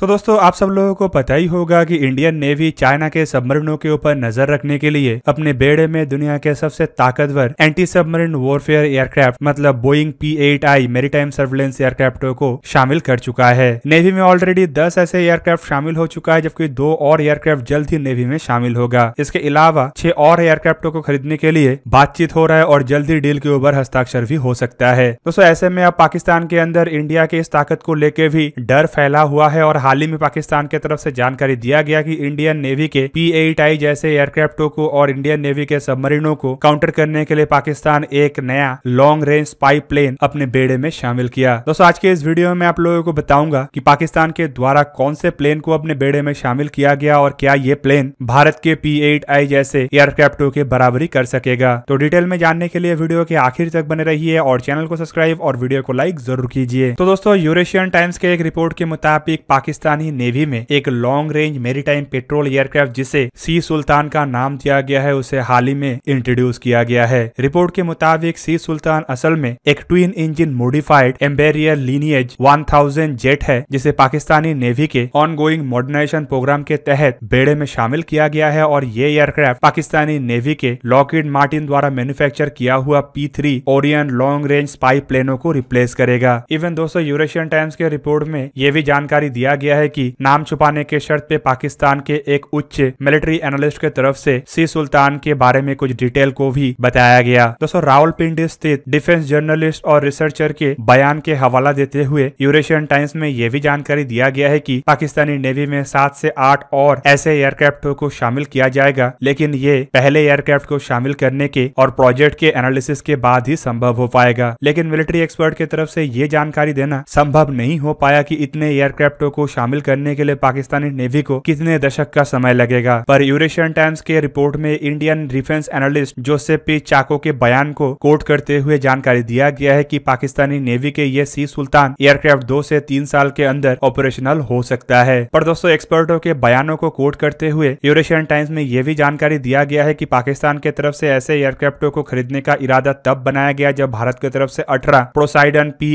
तो दोस्तों आप सब लोगों को पता ही होगा कि इंडियन नेवी चाइना के सबमरीनों के ऊपर नजर रखने के लिए अपने बेड़े में दुनिया के सबसे ताकतवर एंटी सबमरीन वॉरफेयर एयरक्राफ्ट मतलब Boeing P eight I maritime surveillance एयरक्राफ्टों को शामिल कर चुका है नेवी में ऑलरेडी दस ऐसे एयरक्राफ्ट शामिल हो चुका है जबकि दो और एयरक्राफ्ट जल्द ही नेवी में शामिल होगा इसके अलावा छह और एयरक्राफ्टों को खरीदने के लिए बातचीत हो रहा है और जल्द ही डील के ऊपर हस्ताक्षर भी हो सकता है दोस्तों ऐसे में अब पाकिस्तान के अंदर इंडिया के इस ताकत को लेकर भी डर फैला हुआ है और हाल ही में पाकिस्तान के तरफ से जानकारी दिया गया कि इंडियन नेवी के पी एट आई जैसे एयरक्राफ्टों को और इंडियन नेवी के सबमरीनों को काउंटर करने के लिए पाकिस्तान एक नया लॉन्ग रेंज पाइप प्लेन अपने बेड़े में शामिल किया दोस्तों आज के इस वीडियो में आप लोगों को बताऊंगा की पाकिस्तान के द्वारा कौन से प्लेन को अपने बेड़े में शामिल किया गया और क्या ये प्लेन भारत के पी आई जैसे एयरक्राफ्टों के बराबरी कर सकेगा तो डिटेल में जानने के लिए वीडियो के आखिर तक बने रहिए और चैनल को सब्सक्राइब और वीडियो को लाइक जरूर कीजिए तो दोस्तों यूरेशियन टाइम्स के एक रिपोर्ट के मुताबिक पाकिस्तान पाकिस्तानी नेवी में एक long range maritime patrol aircraft जिसे सी सुल्तान का नाम दिया गया है उसे हाल ही में इंट्रोड्यूस किया गया है रिपोर्ट के मुताबिक सी सुल्तान असल में एक twin engine modified Embraer Lineage 1000 jet है जिसे पाकिस्तानी नेवी के ऑनगोइंग मॉडर्नाइजेशन प्रोग्राम के तहत बेड़े में शामिल किया गया है और ये एयरक्राफ्ट पाकिस्तानी नेवी के लॉकिड मार्टिन द्वारा मैन्युफैक्चर किया हुआ P three Orion long range spy प्लेनों को रिप्लेस करेगा इवन दोस्तों यूरेशियन टाइम्स के रिपोर्ट में ये भी जानकारी दिया गया गया है कि नाम छुपाने के शर्त पे पाकिस्तान के एक उच्च मिलिट्री एनालिस्ट के तरफ से सी सुल्तान के बारे में कुछ डिटेल को भी बताया गया दोस्तों पिंड स्थित डिफेंस जर्नलिस्ट और रिसर्चर के बयान के हवाला देते हुए यूरेशियन टाइम्स में यह भी जानकारी दिया गया है की पाकिस्तानी नेवी में सात से आठ और ऐसे एयरक्राफ्टों को शामिल किया जाएगा लेकिन ये पहले एयरक्राफ्ट को शामिल करने के और प्रोजेक्ट के एनालिसिस के बाद ही संभव हो पाएगा लेकिन मिलिट्री एक्सपर्ट के तरफ से ये जानकारी देना संभव नहीं हो पाया कि इतने एयरक्राफ्टों को शामिल करने के लिए पाकिस्तानी नेवी को कितने दशक का समय लगेगा पर यूरेशियन टाइम्स के रिपोर्ट में Indian defence analyst Joseph P Chacko के बयान को कोट करते हुए जानकारी दिया गया है की पाकिस्तानी नेवी के ये सी सुल्तान एयरक्राफ्ट दो ऐसी तीन साल के अंदर ऑपरेशनल हो सकता है पर दोस्तों एक्सपर्टों के बयानों को कोट करते हुए यूरेशियन टाइम्स में यह भी जानकारी दिया गया है की पाकिस्तान के तरफ ऐसी ऐसे एयरक्राफ्टों को खरीदने का इरादा तब बनाया गया जब भारत की तरफ से अठारह Poseidon P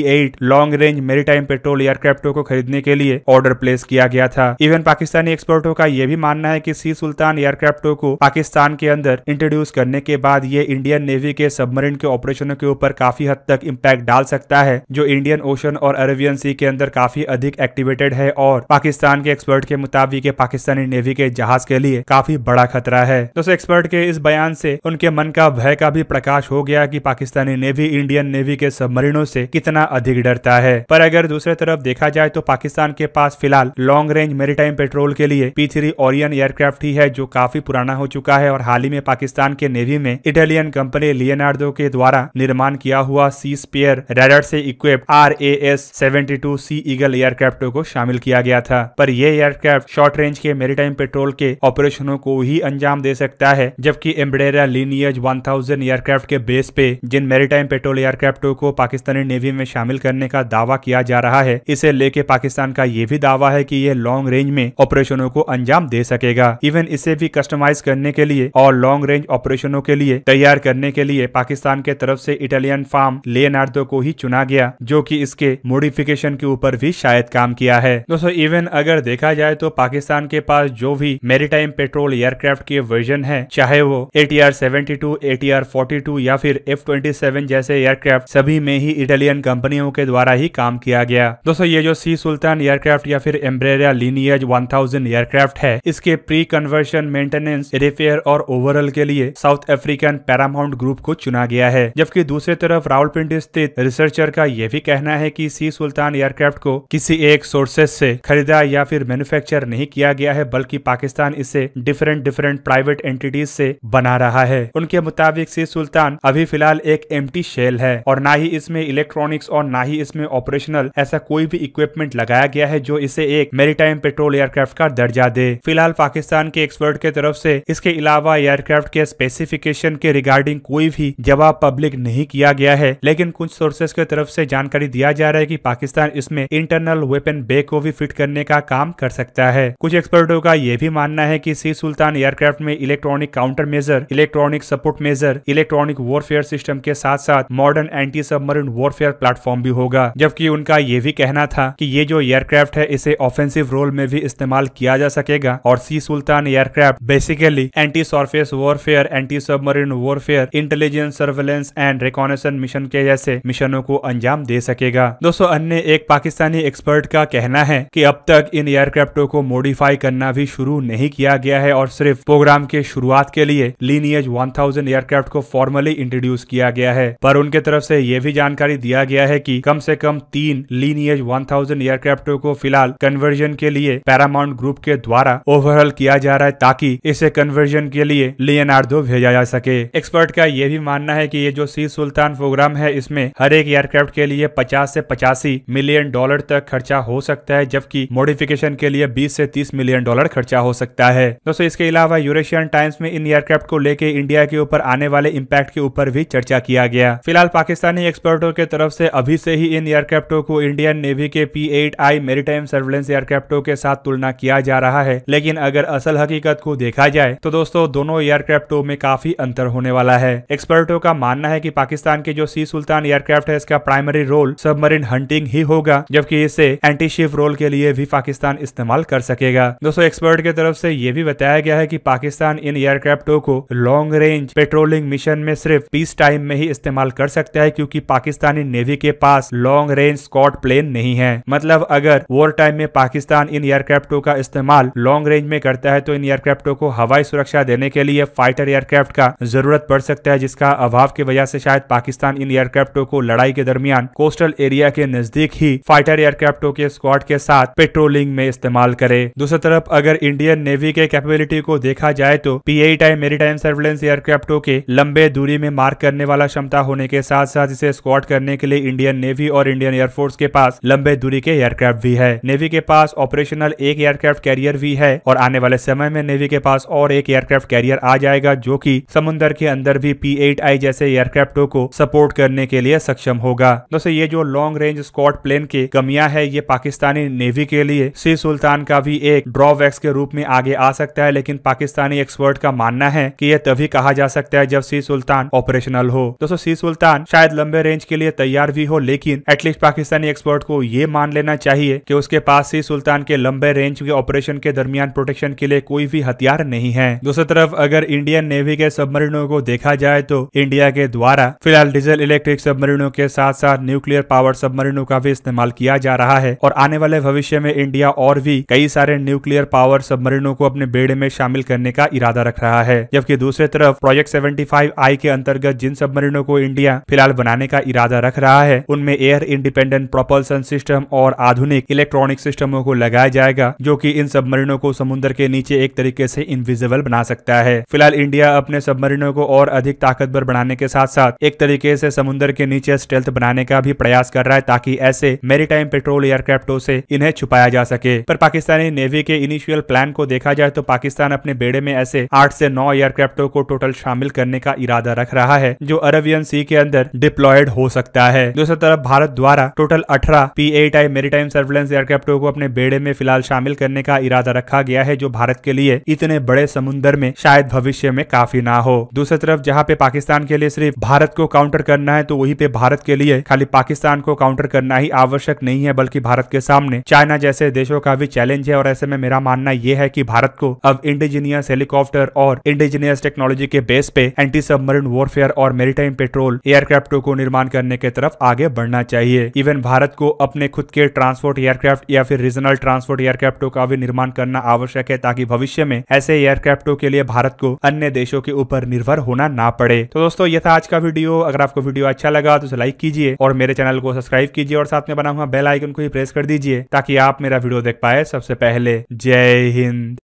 long range maritime patrol एयरक्राफ्टों को खरीदने के लिए और ऑर्डर प्लेस किया गया था इवन पाकिस्तानी एक्सपर्टों का यह भी मानना है की सी सुल्तान एयरक्राफ्टो को पाकिस्तान के अंदर इंट्रोड्यूस करने के बाद ये इंडियन नेवी के सबमरीन के ऑपरेशनों के ऊपर काफी हद तक इम्पैक्ट डाल सकता है जो इंडियन ओशन और अरेबियन सी के अंदर काफी अधिक एक्टिवेटेड है और पाकिस्तान के एक्सपर्ट के मुताबिक पाकिस्तानी नेवी के जहाज के लिए काफी बड़ा खतरा है तो एक्सपर्ट के इस बयान से उनके मन का भय का भी प्रकाश हो गया कि पाकिस्तानी नेवी इंडियन नेवी के सबमरीनों से कितना अधिक डरता है पर अगर दूसरे तरफ देखा जाए तो पाकिस्तान के पास पास फिलहाल लॉन्ग रेंज मेरीटाइम पेट्रोल के लिए पी थ्री ओरियन एयरक्राफ्ट ही है जो काफी पुराना हो चुका है और हाल ही में पाकिस्तान के नेवी में इटालियन कंपनी लियनार्डो के द्वारा निर्माण किया हुआ सी स्पेयर रेडर से equipped R A S seventy two Sea Eagle एयरक्राफ्टों को शामिल किया गया था पर यह एयरक्राफ्ट शॉर्ट रेंज के मेरीटाइम पेट्रोल के ऑपरेशनों को ही अंजाम दे सकता है जबकि एम्ब्रेरा लीनियज थाउजेंड एयरक्राफ्ट के बेस पे जिन मेरीटाइम पेट्रोल एयरक्राफ्टों को पाकिस्तानी नेवी में शामिल करने का दावा किया जा रहा है इसे लेके पाकिस्तान का ये भी दावा है कि यह लॉन्ग रेंज में ऑपरेशनों को अंजाम दे सकेगा इवन इसे भी कस्टमाइज करने के लिए और लॉन्ग रेंज ऑपरेशनों के लिए तैयार करने के लिए पाकिस्तान के तरफ से इटालियन फार्म लेनार्डो को ही चुना गया जो कि इसके मोडिफिकेशन के ऊपर भी शायद काम किया है दोस्तों इवन अगर देखा जाए तो पाकिस्तान के पास जो भी मेरीटाइम पेट्रोल एयरक्राफ्ट के वर्जन है चाहे वो A T R seventy two A T R forty two या फिर एफ ट्वेंटी सेवन जैसे एयरक्राफ्ट सभी में ही इटालियन कंपनियों के द्वारा ही काम किया गया दोस्तों ये जो सी सुल्तान एयरक्राफ्ट या फिर एम्ब्रेरिया लीनियज 1000 एयरक्राफ्ट है इसके प्री कन्वर्शन मेंटेनेंस रिपेयर और ओवरऑल के लिए साउथ अफ्रीकन पैरामाउंट ग्रुप को चुना गया है जबकि दूसरी तरफ रावलपिंडी स्थित रिसर्चर का यह भी कहना है की सी सुल्तान एयरक्राफ्ट को किसी एक सोर्सेस से खरीदा या फिर मैन्युफेक्चर नहीं किया गया है बल्कि पाकिस्तान इसे डिफरेंट डिफरेंट प्राइवेट एंटिटीज से बना रहा है उनके मुताबिक सी सुल्तान अभी फिलहाल एक एम शेल है और ना ही इसमें इलेक्ट्रॉनिक्स और ना ही इसमें ऑपरेशनल ऐसा कोई भी इक्विपमेंट लगाया गया है जो इसे एक मेरीटाइम पेट्रोल एयरक्राफ्ट का दर्जा दे फिलहाल पाकिस्तान के एक्सपर्ट के तरफ से इसके अलावा एयरक्राफ्ट के स्पेसिफिकेशन के रिगार्डिंग कोई भी जवाब पब्लिक नहीं किया गया है लेकिन कुछ सोर्सेस की तरफ से जानकारी दिया जा रहा है कि पाकिस्तान इसमें इंटरनल वेपन बे को भी फिट करने का काम कर सकता है कुछ एक्सपर्टों का यह भी मानना है की सी सुल्तान एयरक्राफ्ट में electronic counter measure electronic support measure electronic warfare system के साथ साथ modern anti submarine warfare platform भी होगा जबकि उनका ये भी कहना था कि ये जो एयरक्राफ्ट है इसे ऑफेंसिव रोल में भी इस्तेमाल किया जा सकेगा और Sea Sultan aircraft basically anti surface warfare anti submarine warfare intelligence surveillance and reconnaissance mission के जैसे मिशनों को अंजाम दे सकेगा दोस्तों अन्य एक पाकिस्तानी एक्सपर्ट का कहना है की अब तक इन एयरक्राफ्टों को मॉडिफाई करना भी शुरू नहीं किया गया है और सिर्फ प्रोग्राम के शुरुआत के लिए लीनियज थाउजेंड एयरक्राफ्ट को फॉर्मली इंट्रोड्यूस किया गया है पर उनके तरफ से यह भी जानकारी दिया गया है कि कम से कम तीन लीनियज थाउजेंड एयरक्राफ्टों को फिलहाल फिलहाल कन्वर्जन के लिए पैरामाउंट ग्रुप के द्वारा ओवरऑल किया जा रहा है ताकि इसे कन्वर्जन के लिए लियनार्डो भेजा जा सके एक्सपर्ट का ये भी मानना है कि ये जो सी सुल्तान प्रोग्राम है इसमें हर एक एयरक्राफ्ट के लिए 50 से पचासी मिलियन डॉलर तक खर्चा हो सकता है जबकि मॉडिफिकेशन के लिए बीस ऐसी तीस मिलियन डॉलर खर्चा हो सकता है दोस्तों इसके अलावा यूरेशियन टाइम्स में इन एयरक्राफ्ट को लेके इंडिया के ऊपर आने वाले इम्पैक्ट के ऊपर भी चर्चा किया गया फिलहाल पाकिस्तानी एक्सपर्टों के तरफ से अभी से ही इन एयरक्राफ्टों को इंडियन नेवी के P eight I maritime surveillance एयरक्राफ्टों के साथ तुलना किया जा रहा है लेकिन अगर असल हकीकत को देखा जाए तो दोस्तों दोनों एयरक्राफ्टों में काफी अंतर होने वाला है एक्सपर्टों का मानना है की पाकिस्तान के जो सी सुल्तान एयरक्राफ्ट है इसका प्राइमरी रोल सबमरीन हंटिंग ही होगा जबकि इसे एंटीशिप रोल के लिए भी पाकिस्तान इस्तेमाल कर सकेगा दोस्तों एक्सपर्ट की तरफ से ये भी बताया गया है कि पाकिस्तान इन एयरक्राफ्टों को लॉन्ग रेंज पेट्रोलिंग मिशन में सिर्फ पीस टाइम में ही इस्तेमाल कर सकता है क्योंकि पाकिस्तानी नेवी के पास लॉन्ग रेंज स्कॉट प्लेन नहीं है मतलब अगर वॉर टाइम में पाकिस्तान इन एयरक्राफ्टों का इस्तेमाल लॉन्ग रेंज में करता है तो इन एयरक्राफ्टों को हवाई सुरक्षा देने के लिए फाइटर एयरक्राफ्ट का जरूरत पड़ सकता है जिसका अभाव की वजह से शायद पाकिस्तान इन एयरक्राफ्टों को लड़ाई के दरमियान कोस्टल एरिया के नजदीक ही फाइटर एयरक्राफ्टों के स्क्वाड के साथ पेट्रोलिंग में इस्तेमाल करे दूसरी तरफ अगर इंडियन नेवी के कैपेबिलिटी को देखा जाए तो P time maritime surveillance एयरक्राफ्टों के लंबे दूरी में मार्क करने वाला क्षमता होने के साथ साथ इसे स्क्वाड करने के लिए इंडियन नेवी और इंडियन एयरफोर्स के पास लंबे दूरी के एयरक्राफ्ट भी है नेवी के पास ऑपरेशनल एक एयरक्राफ्ट कैरियर भी है और आने वाले समय में नेवी के पास और एक एयरक्राफ्ट कैरियर आ जाएगा जो की समुन्दर के अंदर भी पी जैसे एयरक्राफ्टों को सपोर्ट करने के लिए सक्षम होगा दोस्तों ये जो लॉन्ग रेंज स्कॉट प्लेन के कमियां है ये पाकिस्तानी नेवी के लिए सी सुल्तान का भी एक ड्रॉबैक्स के रूप में आगे आ सकता है लेकिन पाकिस्तानी एक्सपर्ट का मानना है कि यह तभी कहा जा सकता है जब सी सुल्तान ऑपरेशनल हो दोस्तों सी सुल्तान शायद लंबे रेंज के लिए तैयार भी हो लेकिन एटलीस्ट पाकिस्तानी एक्सपर्ट को ये मान लेना चाहिए की उसके उसके पास ही सुल्तान के लंबे रेंज के ऑपरेशन के दरमियान प्रोटेक्शन के लिए कोई भी हथियार नहीं है दूसरी तरफ अगर इंडियन नेवी के सबमरीनों को देखा जाए तो इंडिया के द्वारा फिलहाल डीजल इलेक्ट्रिक सबमरीनों के साथ साथ न्यूक्लियर पावर सबमरीनों का भी इस्तेमाल किया जा रहा है और आने वाले भविष्य में इंडिया और भी कई सारे न्यूक्लियर पावर सबमरीनों को अपने बेड़े में शामिल करने का इरादा रख रहा है जबकि दूसरी तरफ प्रोजेक्ट 75 आई के अंतर्गत जिन सबमरीनों को इंडिया फिलहाल बनाने का इरादा रख रहा है उनमें एयर इंडिपेंडेंट प्रोपल्सन सिस्टम और आधुनिक इलेक्ट्रॉनिक इलेक्ट्रॉनिक सिस्टमों को लगाया जाएगा जो की इन सबमरीनों को समुद्र के नीचे एक तरीके से इनविजिबल बना सकता है फिलहाल इंडिया अपने सबमरीनों को और अधिक ताकतवर बनाने के साथ साथ एक तरीके से समुद्र के नीचे स्टेल्थ बनाने का भी प्रयास कर रहा है ताकि ऐसे मेरी पेट्रोल एयरक्राफ्टों से इन्हें छुपाया जा सके पर पाकिस्तानी नेवी के इनिशियल प्लान को देखा जाए तो पाकिस्तान अपने बेड़े में ऐसे आठ से नौ एयरक्राफ्टों को टोटल शामिल करने का इरादा रख रहा है जो अरबियन सी के अंदर डिप्लॉयड हो सकता है दूसरी तरफ भारत द्वारा टोटल अठारह P eight I time surveillance aircraft हेलीकॉप्टरों को अपने बेड़े में फिलहाल शामिल करने का इरादा रखा गया है जो भारत के लिए इतने बड़े समुन्दर में शायद भविष्य में काफी ना हो दूसरी तरफ जहाँ पे पाकिस्तान के लिए सिर्फ भारत को काउंटर करना है तो वही पे भारत के लिए खाली पाकिस्तान को काउंटर करना ही आवश्यक नहीं है बल्कि भारत के सामने चाइना जैसे देशों का भी चैलेंज है और ऐसे में मेरा मानना यह है कि भारत को अब इंडिजीनियस हेलीकॉप्टर और इंडिजीनियस टेक्नोलॉजी के बेस पे एंटी सबमरीन वॉरफेयर और मेरीटाइम पेट्रोल एयरक्राफ्टों को निर्माण करने की तरफ आगे बढ़ना चाहिए इवन भारत को अपने खुद के ट्रांसपोर्ट एयरक्राफ्ट एयरक्राफ्ट या फिर रीजनल ट्रांसपोर्ट एयरक्राफ्टों का भी निर्माण करना आवश्यक है ताकि भविष्य में ऐसे एयरक्राफ्टों के लिए भारत को अन्य देशों के ऊपर निर्भर होना ना पड़े तो दोस्तों ये था आज का वीडियो अगर आपको वीडियो अच्छा लगा तो लाइक कीजिए और मेरे चैनल को सब्सक्राइब कीजिए और साथ में बना हुआ बेल आइकन को ही प्रेस कर दीजिए ताकि आप मेरा वीडियो देख पाए सबसे पहले जय हिंद